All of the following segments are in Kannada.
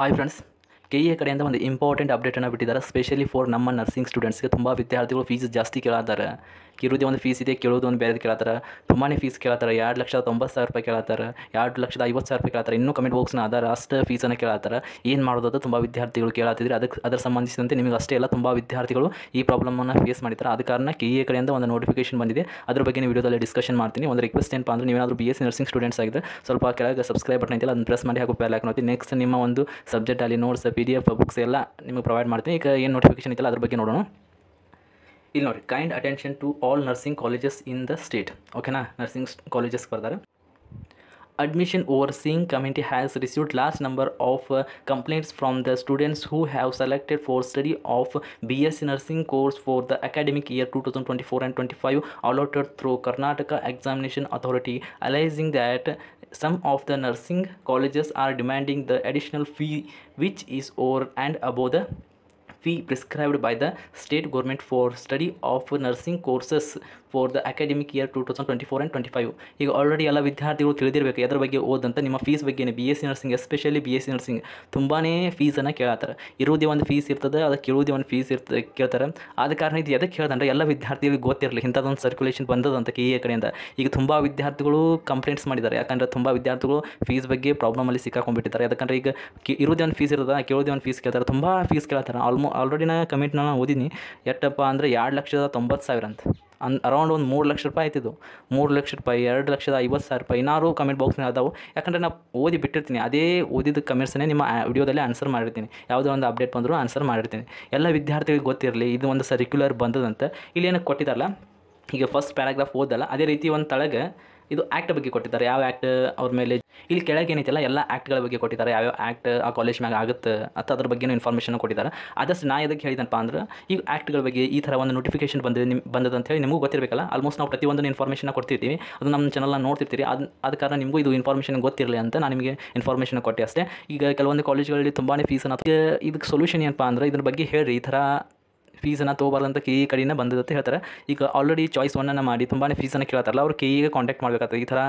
ಹಾಯ್ ಫ್ರೆಂಡ್ಸ್ ಕೆ ಎ ಕಡೆಯಿಂದ ಒಂದು ಇಂಪಾರ್ಟೆಂಟ್ ಅಪ್ಡೇಟನ್ನು ಬಿಟ್ಟಿದ್ದಾರೆ ಸ್ಪೆಷಲಿ ಫಾರ್ ನಮ್ಮ ನರ್ಸಿಂಗ್ ಸ್ಟೂಡೆಂಟ್ಸ್ಗೆ ತುಂಬ ವಿದ್ಯಾರ್ಥಿಗಳು ಫೀಸ್ ಜಾಸ್ತಿ ಕೇಳಿದ್ದಾರೆ ಇರೋದೇ ಒಂದು ಫೀಸ್ ಇದೆ ಕೇಳೋದು ಒಂದು ಬೇರೆದು ಕೇಳತ್ತಾರ ತುಂಬಾ ಫೀಸ್ ಕೇಳತ್ತಾರ ಎರಡು ಲಕ್ಷದ ತೊಂಬತ್ತು ಸಾವಿರ ರೂಪಾಯಿ ಕೇಳತ್ತಾರ ಎರಡು ಲಕ್ಷದ ಐವತ್ತು ಸಾವಿರ ರೂಪಾಯಿ ಕೇಳತ್ತಾರ ಇನ್ನೂ ಕಮೆಂಟ್ ಬಾಕ್ಸ್ನ ಅದಾರ ಅಷ್ಟು ಫೀಸನ್ನು ಕೇಳತ್ತಾರ ಏನು ಮಾಡೋದು ತುಂಬ ವಿದ್ಯಾರ್ಥಿಗಳು ಕೇಳತ್ತಿದ್ರೆ ಅದಕ್ಕೆ ಅದರ ಸಂಬಂಧಿಸಿದಂತೆ ನಿಮಗೆ ಅಷ್ಟೇ ಎಲ್ಲ ತುಂಬ ವಿದ್ಯಾರ್ಥಿಗಳು ಈ ಪ್ರಾಬ್ಲಮನ್ನು ಫೇಸ್ ಮಾಡಿದ್ದಾರೆ ಅದ ಕಾರಣ ಕೆ ಎ ಕಡೆಯಿಂದ ಒಂದು ನೋಟಿಫಿಕೇಶನ್ ಬಂದಿದೆ ಅದ್ರ ಬಗ್ಗೆ ವೀಡಿಯೋದಲ್ಲಿ ಡಿಸ್ಕಷನ್ ಮಾಡ್ತೀನಿ ಒಂದು ರಿಕ್ವೆಸ್ಟ್ ಏನಪ್ಪ ಅಂದರೆ ನೀವೇನಾದರೂ ಬಿ ಎಸ್ ನರ್ಸಿಂಗ್ ಸ್ಟೂಡೆಂಟ್ಸ್ ಆಗಿದ್ದರೆ ಸ್ವಲ್ಪ ಕೆಳಗೆ ಸಬ್ಸ್ಕ್ರೈಬ್ ಬಟನ್ ಇದೆ ಅದನ್ನು ಪ್ರೆಸ್ ಮಾಡಿ ಹಾಕೋ ಬೆಲ್ ಹಾಕೋತಿ ನೆಕ್ಸ್ಟ್ ನಿಮ್ಮ ಒಂದು ಅಲ್ಲಿ notes P D F books ಎಲ್ಲ ನಿಮಗೆ ಪ್ರೊವೈಡ್ ಮಾಡ್ತೀನಿ ಈಗ ಏನು ನೋಟಿಫಿಕೇಶನ್ ಐತಲ್ಲ ಅದ್ರ ಬಗ್ಗೆ ನೋಡೋಣ kind kind attention to all nursing colleges in the state ಓಕೆನಾ ನರ್ಸಿಂಗ್ ಕಾಲೇಜಸ್ ಬರ್ತಾರೆ admission overseeing committee has received large number of uh, complaints from the students who have selected for study of B.S. nursing course for the academic year 2024 and 25 allotted through Karnataka examination authority alleging that some of the nursing colleges are demanding the additional fee which is over and above the fee prescribed by the state government for study of nursing courses for the academic year two thousand twenty four and twenty five ಈಗ ಆಲ್ರೆಡಿ ಎಲ್ಲ ವಿದ್ಯಾರ್ಥಿಗಳು ತಿಳಿದಿರಬೇಕು ಅದರ ಬಗ್ಗೆ ಓದಂತ ನಿಮ್ಮ ಫೀಸ್ ಬಗ್ಗೆ B S C nursing especially B S C nursing ತುಂಬಾ ಫೀಸನ್ನು ಕೇಳತ್ತಾರೆ ಇರೋದೇ ಒಂದು ಫೀಸ್ ಇರ್ತದೆ ಅದಕ್ಕೆ ಕೇಳೋದೇ ಒಂದು ಫೀಸ್ ಇರ್ತದೆ ಕೇಳ್ತಾರೆ ಆದ ಕಾರಣ ಇದು ಅದಕ್ಕೆ ಹೇಳ್ದಂದ್ರೆ ಎಲ್ಲ ವಿದ್ಯಾರ್ಥಿಗಳಿಗೆ ಗೊತ್ತಿರಲಿ ಇಂಥದ್ದೊಂದು ಸರ್ಕ್ಯುಲೇಷನ್ ಬಂದದಂತ ಕೆ ಎ ಕಡೆಯಿಂದ ಈಗ ತುಂಬ ವಿದ್ಯಾರ್ಥಿಗಳು ಕಂಪ್ಲೇಂಟ್ಸ್ ಮಾಡಿದ್ದಾರೆ ಯಾಕಂದರೆ ತುಂಬ ವಿದ್ಯಾರ್ಥಿಗಳು ಫೀಸ್ ಬಗ್ಗೆ ಪ್ರಾಬ್ಲಮಲ್ಲಿ ಸಿಕ್ಕಾಕೊಂಡ್ಬಿಟ್ಟಿದ್ದಾರೆ ಯಾಕಂದರೆ ಈಗ ಇರೋದೇ ಒಂದು ಫೀಸ್ ಇರ್ತದೆ ಕೇಳೋದೇ ಒಂದು ಫೀಸ್ ಕೇಳ್ತಾರೆ ತುಂಬ ಫೀಸ್ ಕೇಳ್ತಾರೆ ಆಲ್ಮೋ ಆಲ್ರೆಡಿ ನಾ ಕಮೆಂಟ್ನ ನಾನು ಓದಿದ್ದೀನಿ ಎಟ್ಟಪ್ಪ ಅಂದರೆ ಎರಡು ಲಕ್ಷದ ತೊಂಬತ್ತು ಸಾವಿರ ಅಂತ ಅನ್ ಅರೌಂಡ್ ಒಂದು ಮೂರು ಲಕ್ಷ ರೂಪಾಯಿ ಆಯ್ತಿದ್ದು ಮೂರು ಲಕ್ಷ ರೂಪಾಯಿ ಎರಡು ಲಕ್ಷದ ಐವತ್ತು ಸಾವಿರ ರೂಪಾಯಿ ಇನ್ನಾರು ಕಮೆಂಟ್ ಬಾಕ್ಸ್ನ ಅದಾವೆ ಯಾಕಂದರೆ ನಾನು ಓದಿ ಬಿಟ್ಟಿರ್ತೀನಿ ಅದೇ ಓದಿದ ಕಮೆಂಟ್ಸನ್ನೇ ನಿಮ್ಮ ವಿಡಿಯೋದಲ್ಲಿ ಆನ್ಸರ್ ಮಾಡಿರ್ತೀನಿ ಯಾವುದೇ ಒಂದು ಅಪ್ಡೇಟ್ ಬಂದರೂ ಆನ್ಸರ್ ಮಾಡಿರ್ತೀನಿ ಎಲ್ಲ ವಿದ್ಯಾರ್ಥಿಗಳಿಗೆ ಗೊತ್ತಿರಲಿ ಇದು ಒಂದು ಸರ್ಕ್ಯುಲರ್ ಬಂದದಂತೆ ಇಲ್ಲಿ ಏನಕ್ಕೆ ಕೊಟ್ಟಿದ್ದಾರಲ್ಲ ಈಗ ಫಸ್ಟ್ ಪ್ಯಾರಾಗ್ರಾಫ್ ಓದಲ್ಲ ಅದೇ ರೀತಿ ಒಂದು ತಳಗೆ ಇದು ಆ್ಯಕ್ಟ್ ಬಗ್ಗೆ ಕೊಟ್ಟಿದ್ದಾರೆ ಯಾವ ಆ್ಯಕ್ಟ್ ಅವ್ರ ಮೇಲೆ ಇಲ್ಲಿ ಕೆಳಗೆ ಏನೈತಿಲ್ಲ ಎಲ್ಲ ಆ್ಯಕ್ಟ್ಗಳ ಬಗ್ಗೆ ಕೊಟ್ಟಿದ್ದಾರೆ ಯಾವ್ಯಾವ ಆ್ಯಕ್ಟ್ ಆ ಕಾಲೇಜ್ ಮ್ಯಾಗ ಆಗುತ್ತೆ ಅಂತ ಅದ್ರ ಬಗ್ಗೆನೂ ಇನ್ಫಾರ್ಮೇಷನ್ ಕೊಟ್ಟಿದ್ದಾರೆ ಆದಷ್ಟು ನಾ ಇದಕ್ಕೆ ಹೇಳಿದನಪ್ಪ ಅಂದ್ರೆ ಈ ಆ್ಯಕ್ಟ್ಗಳ ಬಗ್ಗೆ ಈ ಥರ ಒಂದು ನೋಟಿಫಿಕೇಶನ್ ಬಂದಿದೆ ನಿಮ್ಮ ಬಂದದಂತ ಅಂತ ಹೇಳಿ ನಿಮಗೂ ಗೊತ್ತಿರಬೇಕಲ್ಲ ಆಲ್ಮೋಸ್ಟ್ ನಾವು ಪ್ರತಿಯೊಂದು ಇನ್ಫಾರ್ಮೇಷನ್ ಕೊಡ್ತಿರ್ತೀವಿ ಅದು ನಮ್ಮ ಚಾನಲ್ನ ನೋಡ್ತಿರ್ತೀರಿ ಅದು ಅದ ಕಾರಣ ನಿಮಗೂ ಇದು ಇನ್ಫಾರ್ಮೇಷನ್ ಗೊತ್ತಿರಲಿ ಅಂತ ನಾನು ನಿಮಗೆ ಇನ್ಫಾರ್ಮೇಷನ್ ಕೊಟ್ಟೆ ಅಷ್ಟೇ ಈಗ ಕೆಲವೊಂದು ಕಾಲೇಜ್ಗಳಲ್ಲಿ ತುಂಬಾ ಫೀಸ್ ಅನ್ನೋದು ಇದಕ್ಕೆ ಸೊಲ್ಯೂಷನ್ ಏನಪ್ಪ ಅಂದ್ರೆ ಇದ್ರ ಬಗ್ಗೆ ಹೇಳಿರಿ ಈ ಥರ ಫೀಸನ್ನು ತಗೋಬಾರ್ದಂತ ಕೆ ಇ e ಕಡೆಯಿಂದ ಬಂದಿದೆ ಹೇಳ್ತಾರೆ ಈಗ ಆಲ್ರೆಡಿ ಚಾಯ್ಸ್ ಒನ್ನನ್ನು ಮಾಡಿ ತುಂಬಾ ಫೀಸನ್ನು ಕೇಳತ್ತಾರಲ್ಲ ಅವರು ಕೆ ಇಗೆ e ಕಾಂಟ್ಯಾಕ್ಟ್ ಮಾಡಬೇಕಾಗ್ತದೆ ಈ ಥರ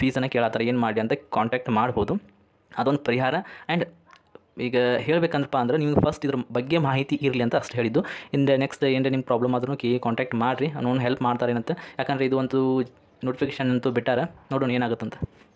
ಫೀಸನ್ನು ಕೇಳತ್ತಾರೆ ಏನು ಮಾಡಿ ಅಂತ ಕಾಂಟ್ಯಾಕ್ಟ್ ಮಾಡ್ಬೋದು ಅದೊಂದು ಪರಿಹಾರ ಆ್ಯಂಡ್ ಈಗ ಹೇಳಬೇಕಂದ್ರಪ್ಪ ಅಂದರೆ ನಿಮ್ಗೆ ಫಸ್ಟ್ ಇದ್ರ ಬಗ್ಗೆ ಮಾಹಿತಿ ಇರಲಿ ಅಂತ ಅಷ್ಟು ಹೇಳಿದ್ದು ಇಂದ ನೆಕ್ಸ್ಟ್ ಏನೇ ನಿಮ್ಮ ಪ್ರಾಬ್ಲಮ್ ಆದ್ರೂ ಕೆ ಕಾಂಟ್ಯಾಕ್ಟ್ e ಮಾಡಿರಿ ಅವನು ಹೆಲ್ಪ್ ಮಾಡ್ತಾರೆ ಏನಂತ ಯಾಕಂದರೆ ಇದು ಒಂದು ನೋಟಿಫಿಕೇಷನ್ ಅಂತೂ ಬಿಟ್ಟಾರೆ ನೋಡೋಣ ಏನಾಗುತ್ತಂತ